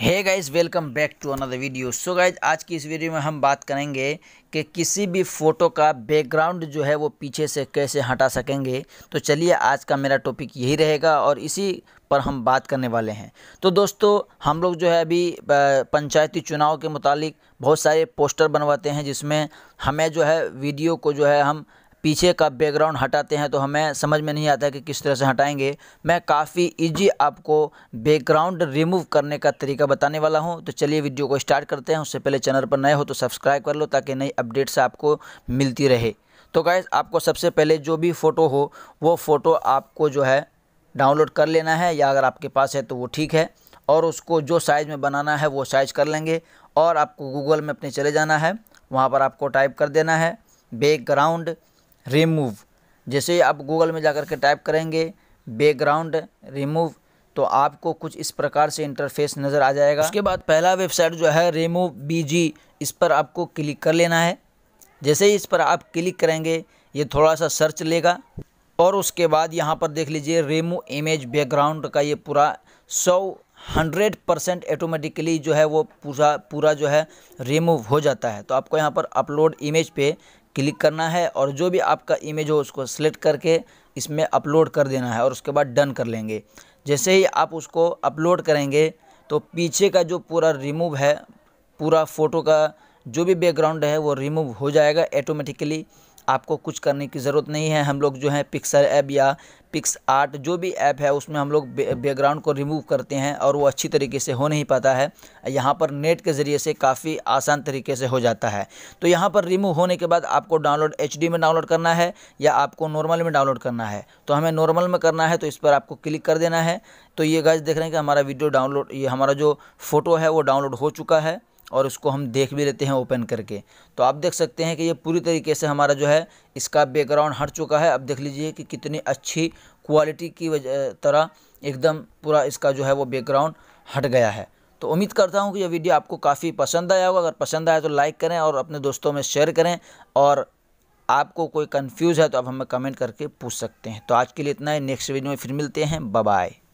है guys welcome back to another video so guys आज की इस वीडियो में हम बात करेंगे कि किसी भी फ़ोटो का बैकग्राउंड जो है वो पीछे से कैसे हटा सकेंगे तो चलिए आज का मेरा टॉपिक यही रहेगा और इसी पर हम बात करने वाले हैं तो दोस्तों हम लोग जो है अभी पंचायती चुनाव के मुतालिक बहुत सारे पोस्टर बनवाते हैं जिसमें हमें जो है वीडियो को जो है हम पीछे का बैकग्राउंड हटाते हैं तो हमें समझ में नहीं आता कि किस तरह से हटाएंगे मैं काफ़ी इजी आपको बैकग्राउंड रिमूव करने का तरीका बताने वाला हूं तो चलिए वीडियो को स्टार्ट करते हैं उससे पहले चैनल पर नए हो तो सब्सक्राइब कर लो ताकि नई अपडेट्स आपको मिलती रहे तो गाइज आपको सबसे पहले जो भी फ़ोटो हो वो फ़ोटो आपको जो है डाउनलोड कर लेना है या अगर आपके पास है तो वो ठीक है और उसको जो साइज़ में बनाना है वो साइज़ कर लेंगे और आपको गूगल में अपने चले जाना है वहाँ पर आपको टाइप कर देना है बैकग्राउंड रिमूव जैसे आप गूगल में जाकर के टाइप करेंगे बैकग्राउंड रिमूव तो आपको कुछ इस प्रकार से इंटरफेस नज़र आ जाएगा उसके बाद पहला वेबसाइट जो है रिमूव बीजी इस पर आपको क्लिक कर लेना है जैसे ही इस पर आप क्लिक करेंगे ये थोड़ा सा सर्च लेगा और उसके बाद यहाँ पर देख लीजिए रेमो इमेज बैकग्राउंड का ये पूरा सौ हंड्रेड परसेंट ऑटोमेटिकली जो है वो पूरा पूरा जो है रिमूव हो जाता है तो आपको यहाँ पर अपलोड इमेज पे क्लिक करना है और जो भी आपका इमेज हो उसको सेलेक्ट करके इसमें अपलोड कर देना है और उसके बाद डन कर लेंगे जैसे ही आप उसको अपलोड करेंगे तो पीछे का जो पूरा रिमूव है पूरा फ़ोटो का जो भी बैकग्राउंड है वो रिमूव हो जाएगा ऐटोमेटिकली आपको कुछ करने की ज़रूरत नहीं है हम लोग जो है पिक्सर ऐप या पिक्स आर्ट जो भी ऐप है उसमें हम लोग बैकग्राउंड को रिमूव करते हैं और वो अच्छी तरीके से हो नहीं पाता है यहाँ पर नेट के ज़रिए से काफ़ी आसान तरीके से हो जाता है तो यहाँ पर रिमूव होने के बाद आपको डाउनलोड एच में डाउनलोड करना है या आपको नॉर्मल में डाउनलोड करना है तो हमें नॉर्मल में करना है तो इस पर आपको क्लिक कर देना है तो ये गाइज देख रहे हैं कि हमारा वीडियो डाउनलोड ये हमारा जो फ़ोटो है वो डाउनलोड हो चुका है और उसको हम देख भी लेते हैं ओपन करके तो आप देख सकते हैं कि ये पूरी तरीके से हमारा जो है इसका बैकग्राउंड हट चुका है अब देख लीजिए कि कितनी अच्छी क्वालिटी की वजह तरह एकदम पूरा इसका जो है वो बैकग्राउंड हट गया है तो उम्मीद करता हूँ कि यह वीडियो आपको काफ़ी पसंद आया होगा अगर पसंद आया तो लाइक करें और अपने दोस्तों में शेयर करें और आपको कोई कन्फ्यूज़ है तो आप हमें कमेंट करके पूछ सकते हैं तो आज के लिए इतना ही नेक्स्ट वीडियो में फिर मिलते हैं बाय